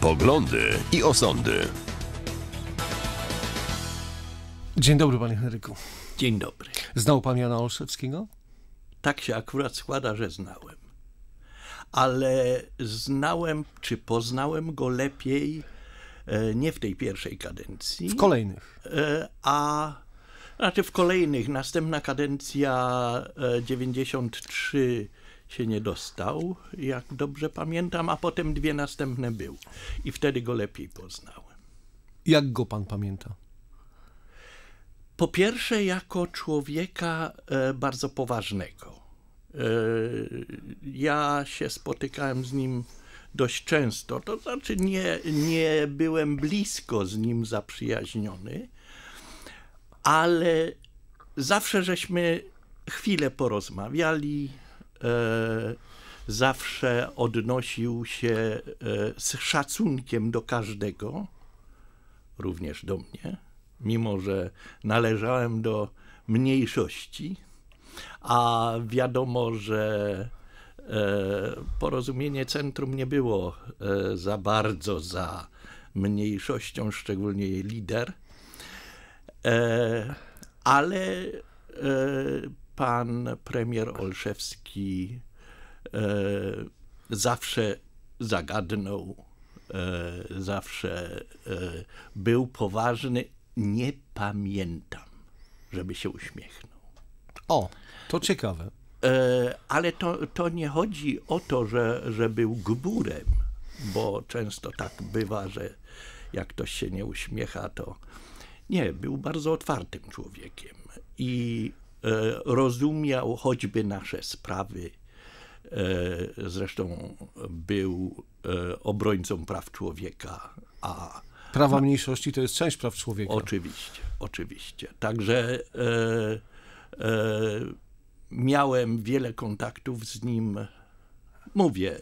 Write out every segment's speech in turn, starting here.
Poglądy i osądy. Dzień dobry, panie Henryku. Dzień dobry. Znał pan Jana Olszewskiego? Tak się akurat składa, że znałem. Ale znałem, czy poznałem go lepiej e, nie w tej pierwszej kadencji. W kolejnych. E, a znaczy w kolejnych. Następna kadencja 93 e, się nie dostał, jak dobrze pamiętam, a potem dwie następne był. I wtedy go lepiej poznałem. Jak go pan pamięta? Po pierwsze, jako człowieka e, bardzo poważnego. E, ja się spotykałem z nim dość często, to znaczy nie, nie byłem blisko z nim zaprzyjaźniony, ale zawsze żeśmy chwilę porozmawiali, E, zawsze odnosił się e, z szacunkiem do każdego, również do mnie, mimo że należałem do mniejszości, a wiadomo, że e, porozumienie centrum nie było za bardzo za mniejszością, szczególnie jej lider, ale pan premier tak. Olszewski e, zawsze zagadnął, e, zawsze e, był poważny. Nie pamiętam, żeby się uśmiechnął. O, to ciekawe. Ale to, to nie chodzi o to, że, że był gburem, bo często tak bywa, że jak ktoś się nie uśmiecha, to nie, był bardzo otwartym człowiekiem. I E, rozumiał choćby nasze sprawy. E, zresztą był e, obrońcą praw człowieka, a Prawa mniejszości to jest część praw człowieka. Oczywiście, oczywiście. Także e, e, miałem wiele kontaktów z nim. Mówię,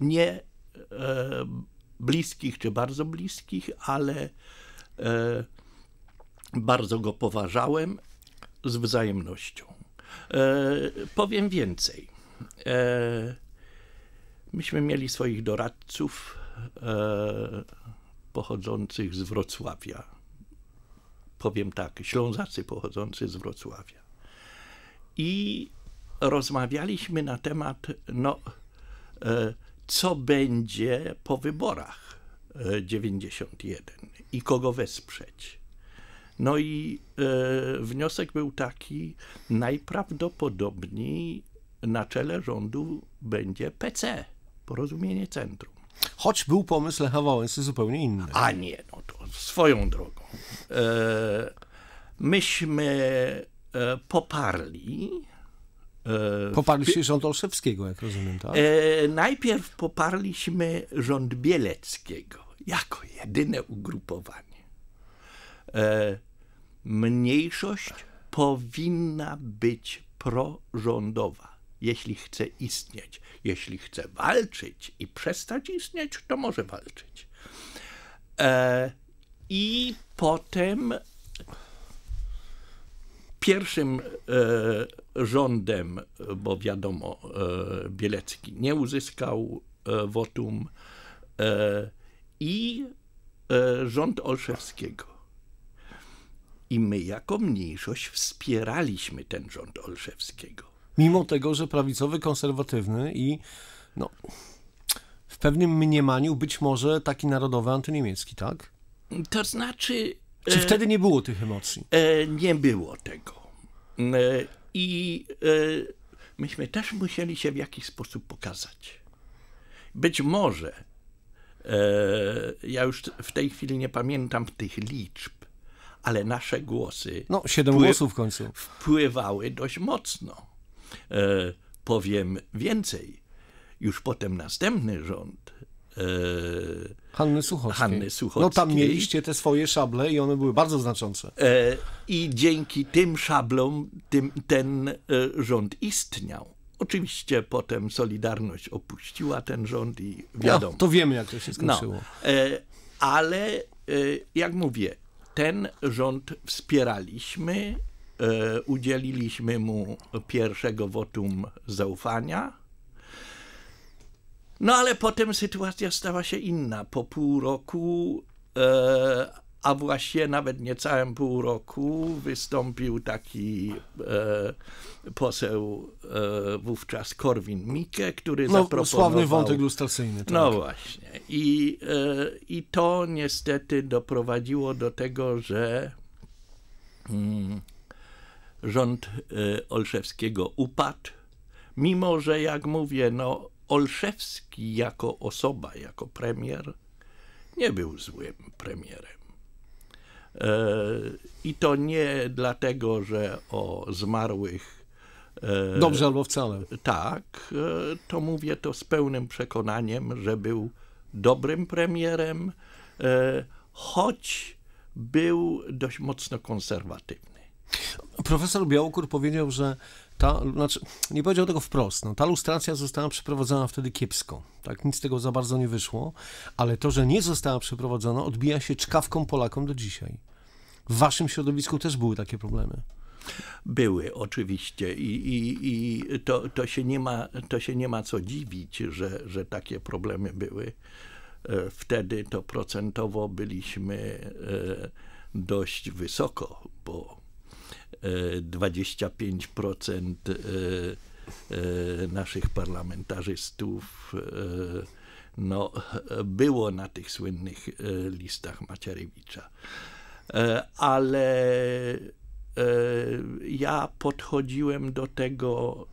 nie e, bliskich czy bardzo bliskich, ale bardzo go poważałem z wzajemnością. E, powiem więcej. E, myśmy mieli swoich doradców e, pochodzących z Wrocławia. Powiem tak, Ślązacy pochodzący z Wrocławia. I rozmawialiśmy na temat, no, co będzie po wyborach 91 i kogo wesprzeć. No i e, wniosek był taki, najprawdopodobniej na czele rządu będzie PC, porozumienie centrum. Choć był pomysł Lecha Wałęsy zupełnie inny. A nie, no to swoją drogą. E, myśmy e, poparli e, Poparliście rząd Olszewskiego, jak rozumiem, tak? E, najpierw poparliśmy rząd Bieleckiego jako jedyne ugrupowanie. E, mniejszość powinna być prorządowa. Jeśli chce istnieć, jeśli chce walczyć i przestać istnieć, to może walczyć. E, I potem pierwszym e, rządem, bo wiadomo, e, Bielecki nie uzyskał e, wotum, e, i e, rząd Olszewskiego. I my jako mniejszość wspieraliśmy ten rząd Olszewskiego. Mimo tego, że prawicowy, konserwatywny i no, w pewnym mniemaniu być może taki narodowy antyniemiecki, tak? To znaczy. Czy e, wtedy nie było tych emocji? E, nie było tego. E, I e, myśmy też musieli się w jakiś sposób pokazać. Być może, e, ja już w tej chwili nie pamiętam tych liczb, ale nasze głosy. No, siedem wpływ, głosów w końcu. Wpływały dość mocno. E, powiem więcej. Już potem następny rząd. E, Hanny Suchockiej. Hanny Suchockiej. No tam mieliście te swoje szable i one były bardzo znaczące. E, I dzięki tym szablom tym, ten e, rząd istniał. Oczywiście potem Solidarność opuściła ten rząd i no, wiadomo. No, to wiemy, jak to się no, skończyło. No, ale e, jak mówię, ten rząd wspieraliśmy, e, udzieliliśmy mu pierwszego wotum zaufania. No ale potem sytuacja stała się inna. Po pół roku e, a właśnie nawet niecałem pół roku wystąpił taki e, poseł e, wówczas Korwin-Mikke, który no, zaproponował... Sławny wątek lustracyjny. Tak. No właśnie. I, e, I to niestety doprowadziło do tego, że mm, rząd e, Olszewskiego upadł, mimo że, jak mówię, no, Olszewski jako osoba, jako premier nie był złym premierem E, I to nie dlatego, że o zmarłych. E, Dobrze albo wcale. Tak, e, to mówię to z pełnym przekonaniem, że był dobrym premierem, choć był dość mocno konserwatywny. Profesor Białokur powiedział, że ta, znaczy, nie powiedział tego wprost, no, ta lustracja została przeprowadzona wtedy kiepsko, tak, nic z tego za bardzo nie wyszło, ale to, że nie została przeprowadzona, odbija się czkawką Polakom do dzisiaj. W waszym środowisku też były takie problemy. Były oczywiście i, i, i to, to, się nie ma, to się nie ma co dziwić, że, że takie problemy były. E, wtedy to procentowo byliśmy e, dość wysoko, bo 25% e, e, naszych parlamentarzystów e, no, było na tych słynnych listach Macierewicza. Ale ja podchodziłem do tego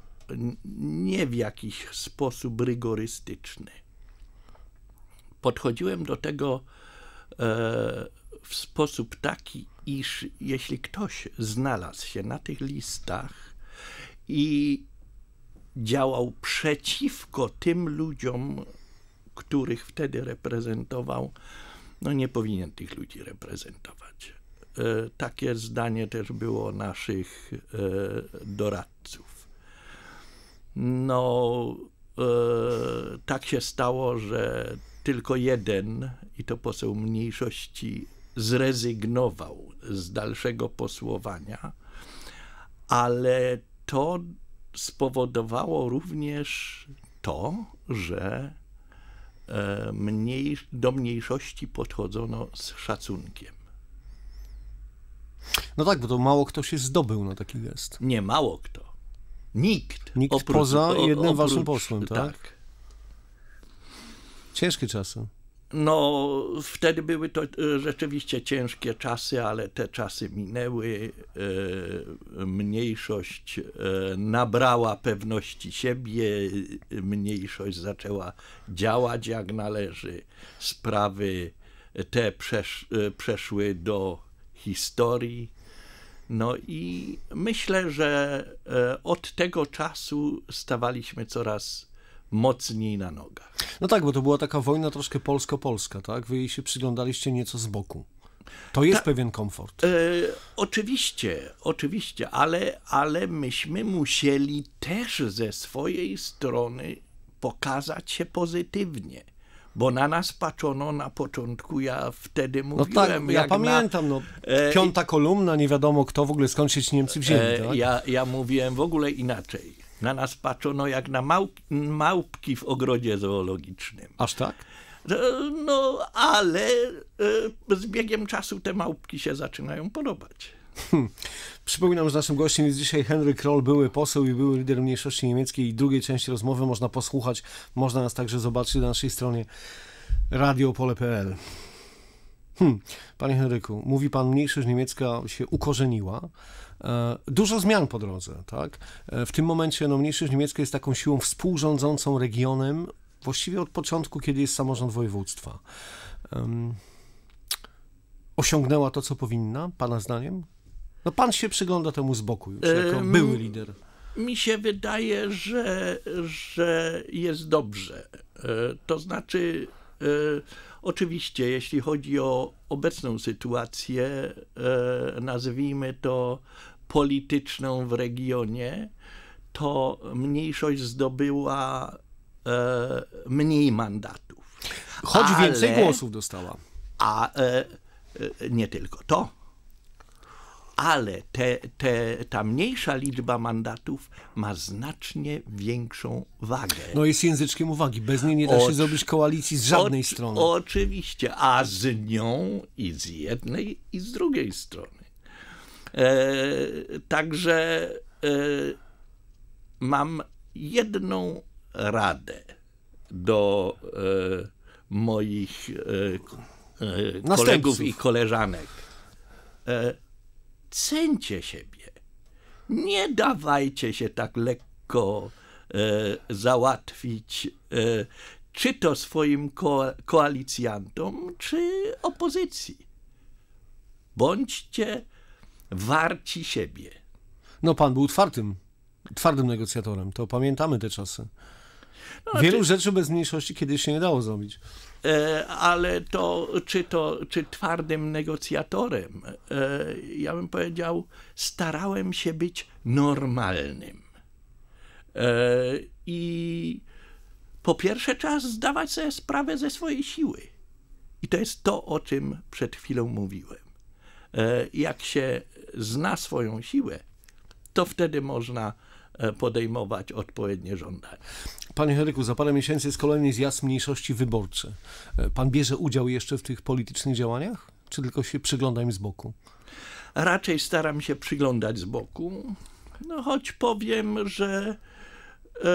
nie w jakiś sposób rygorystyczny. Podchodziłem do tego w sposób taki, iż jeśli ktoś znalazł się na tych listach i działał przeciwko tym ludziom, których wtedy reprezentował, no nie powinien tych ludzi reprezentować. E, takie zdanie też było naszych e, doradców. No, e, tak się stało, że tylko jeden, i to poseł mniejszości zrezygnował z dalszego posłowania, ale to spowodowało również to, że e, mniej, do mniejszości podchodzono z szacunkiem. No tak, bo to mało kto się zdobył na taki gest. Nie mało kto. Nikt. Nikt oprócz, poza jednym oprócz, waszym posłem, tak? tak. Ciężkie czasy. No, wtedy były to e, rzeczywiście ciężkie czasy, ale te czasy minęły. E, mniejszość e, nabrała pewności siebie, mniejszość zaczęła działać jak należy. Sprawy te przesz przeszły do historii. No i myślę, że od tego czasu stawaliśmy coraz mocniej na nogach. No tak, bo to była taka wojna troszkę polsko-polska, tak? Wy jej się przyglądaliście nieco z boku. To jest Ta, pewien komfort. E, oczywiście, oczywiście, ale, ale myśmy musieli też ze swojej strony pokazać się pozytywnie bo na nas patrzono na początku, ja wtedy mówiłem... No tak, ja pamiętam, na, no, e, piąta kolumna, nie wiadomo kto w ogóle, skąd się ci Niemcy wzięli, e, tak? ja, ja mówiłem w ogóle inaczej. Na nas patrzono jak na małp małpki w ogrodzie zoologicznym. Aż tak? E, no, ale e, z biegiem czasu te małpki się zaczynają podobać. Hmm. Przypominam, że naszym gościem jest dzisiaj Henry Kroll, były poseł i były lider mniejszości niemieckiej i drugiej części rozmowy można posłuchać, można nas także zobaczyć na naszej stronie radiopole.pl. Hmm. Panie Henryku, mówi pan, mniejszość niemiecka się ukorzeniła. E, dużo zmian po drodze, tak? E, w tym momencie no, mniejszość niemiecka jest taką siłą współrządzącą regionem właściwie od początku, kiedy jest samorząd województwa. Um, osiągnęła to, co powinna, pana zdaniem? No pan się przygląda temu z boku już, jako um, były lider. Mi się wydaje, że, że jest dobrze. E, to znaczy E, oczywiście, jeśli chodzi o obecną sytuację, e, nazwijmy to polityczną w regionie, to mniejszość zdobyła e, mniej mandatów. Choć ale, więcej głosów dostała. A nie tylko to ale te, te, ta mniejsza liczba mandatów ma znacznie większą wagę. No jest języczkiem uwagi. Bez niej nie da się zrobić koalicji z żadnej Oczy... strony. Oczywiście, a z nią i z jednej, i z drugiej strony. E, także e, mam jedną radę do e, moich e, e, kolegów i koleżanek e, Cencie siebie. Nie dawajcie się tak lekko e, załatwić, e, czy to swoim ko koalicjantom, czy opozycji. Bądźcie warci siebie. No, pan był twardym, twardym negocjatorem, to pamiętamy te czasy. No, znaczy- Wielu rzeczy bez mniejszości kiedyś się nie dało zrobić. E, ale to czy, to, czy twardym negocjatorem, e, ja bym powiedział, starałem się być normalnym. E, I po pierwsze trzeba zdawać sobie sprawę ze swojej siły. I to jest to, o czym przed chwilą mówiłem. Jak się zna swoją siłę, to wtedy można E, podejmować odpowiednie żądania. Panie Henryku, za parę miesięcy jest kolejny zjazd mniejszości wyborczy. E, pan bierze udział jeszcze w tych politycznych działaniach, czy tylko się przygląda im z boku? Raczej staram się przyglądać z boku, no choć powiem, że e,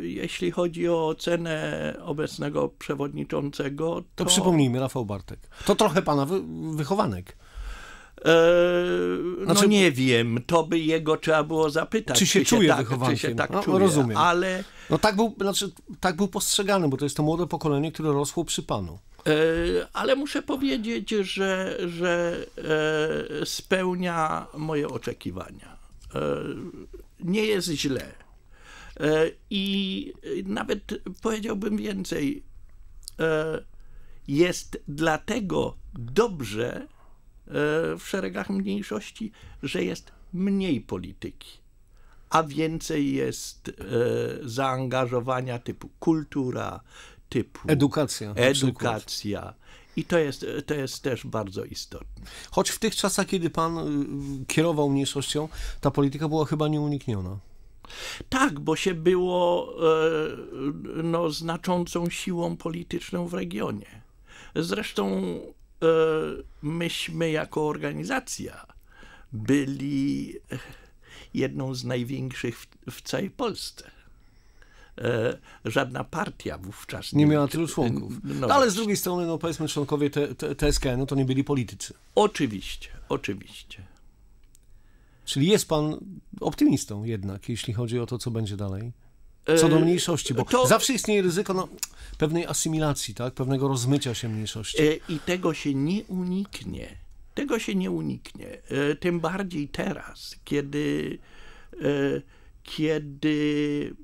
jeśli chodzi o ocenę obecnego przewodniczącego, to... to... przypomnijmy, Rafał Bartek. To trochę pana wychowanek. E, no znaczy, nie wiem, to by jego trzeba było zapytać. Czy się, czy się czuje tak, Czy się tak no, no, czuje, rozumiem. Ale... No tak był, znaczy, tak był postrzegany, bo to jest to młode pokolenie, które rosło przy panu. E, ale muszę powiedzieć, że, że e, spełnia moje oczekiwania. Nie jest źle. I nawet powiedziałbym więcej, jest dlatego dobrze, w szeregach mniejszości, że jest mniej polityki, a więcej jest e, zaangażowania typu kultura, typu edukacja. edukacja. I to jest, to jest też bardzo istotne. Choć w tych czasach, kiedy pan y, kierował mniejszością, ta polityka była chyba nieunikniona. Tak, bo się było e, no, znaczącą siłą polityczną w regionie. Zresztą E, myśmy jako organizacja byli jedną z największych w, w całej Polsce. E, żadna partia wówczas nie, nie miała tylu członków. E, no, ale z drugiej strony, no powiedzmy, członkowie te, TSKN no, to nie byli politycy. Oczywiście, oczywiście. Czyli jest pan optymistą jednak, jeśli chodzi o to, co będzie dalej? E, Co do mniejszości, bo to... zawsze istnieje ryzyko no, pewnej asymilacji, tak? pewnego rozmycia się mniejszości. E, I tego się nie uniknie. Tego się nie uniknie. E, tym bardziej teraz, kiedy, kiedy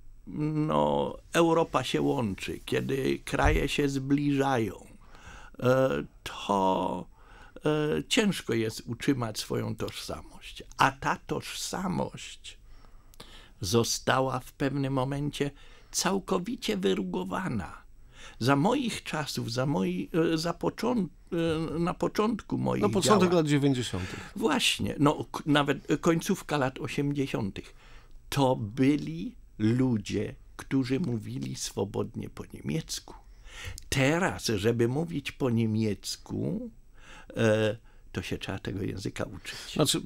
no, Europa się łączy, kiedy kraje się zbliżają, to ciężko jest utrzymać swoją tożsamość. A ta tożsamość została w pewnym momencie całkowicie wyrugowana. Za moich czasów, za, moi, e, za począt e, na początku moich. No początek działań, lat 90. Właśnie, no nawet końcówka lat 80. To byli ludzie, którzy mówili swobodnie po niemiecku. Teraz, żeby mówić po niemiecku, e, to się trzeba tego języka uczyć. Znaczy,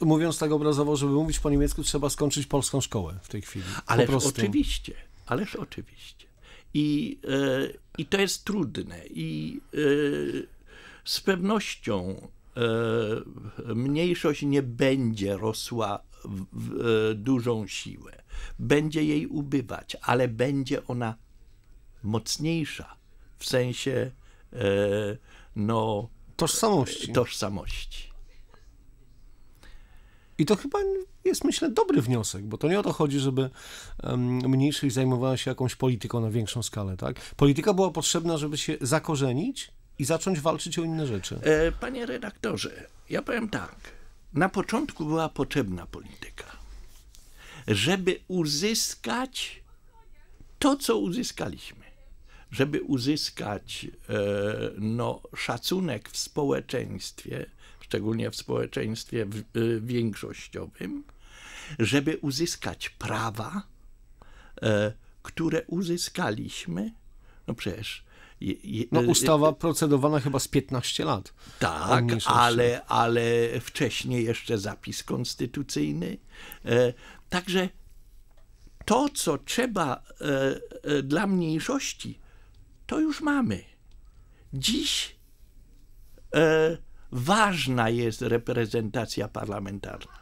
mówiąc tak obrazowo, żeby mówić po niemiecku, trzeba skończyć polską szkołę w tej chwili. Ależ oczywiście, ależ oczywiście. I, yy, i to jest trudne. I yy, z pewnością yy, mniejszość nie będzie rosła w, w, dużą siłę. Będzie jej ubywać, ale będzie ona mocniejsza w sensie no, Tożsamości. Tożsamości. I to chyba jest, myślę, dobry wniosek, bo to nie o to chodzi, żeby mniejszość zajmowała się jakąś polityką na większą skalę, tak? Polityka była potrzebna, żeby się zakorzenić i zacząć walczyć o inne rzeczy. E, panie redaktorze, ja powiem tak. Na początku była potrzebna polityka, żeby uzyskać to, co uzyskaliśmy żeby uzyskać e, no, szacunek w społeczeństwie, szczególnie w społeczeństwie e, większościowym, żeby uzyskać prawa, e, które uzyskaliśmy. No przecież. no ustawa procedowana chyba z 15 lat. Tak, ale, ale wcześniej jeszcze zapis konstytucyjny. Także to, co trzeba dla mniejszości to już mamy. Dziś e, ważna jest reprezentacja parlamentarna,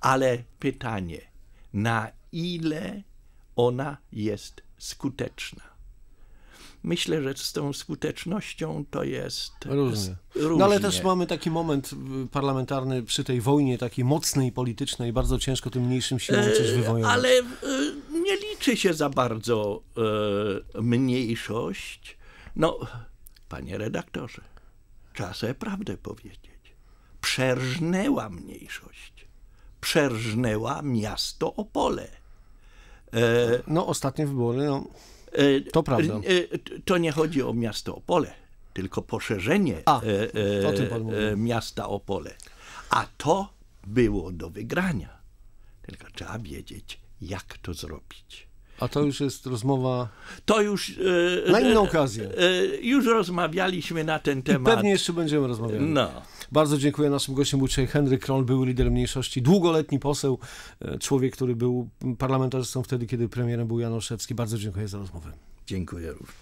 ale pytanie, na ile ona jest skuteczna? Myślę, że z tą skutecznością to jest różnie. różnie. No ale też mamy taki moment parlamentarny przy tej wojnie takiej mocnej politycznej, bardzo ciężko tym mniejszym siłom e, coś wywojować. Ale e, liczy się za bardzo e, mniejszość. No, panie redaktorze, trzeba sobie prawdę powiedzieć. Przerżnęła mniejszość. Przerżnęła miasto Opole. E, no, ostatnie wybory, no, e, to prawda. E, to nie chodzi o miasto Opole, tylko poszerzenie A, e, e, o miasta Opole. A to było do wygrania. Tylko trzeba wiedzieć, jak to zrobić. A to już jest rozmowa. To już. E, e, na inną okazję. E, już rozmawialiśmy na ten temat. I pewnie jeszcze będziemy rozmawiać. No. Bardzo dziękuję. Naszym gościem był dzisiaj Henryk Kron, był lider mniejszości, długoletni poseł, człowiek, który był parlamentarzystą wtedy, kiedy premierem był Januszewski. Bardzo dziękuję za rozmowę. Dziękuję również.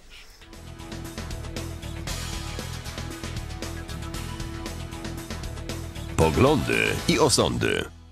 Poglądy i osądy.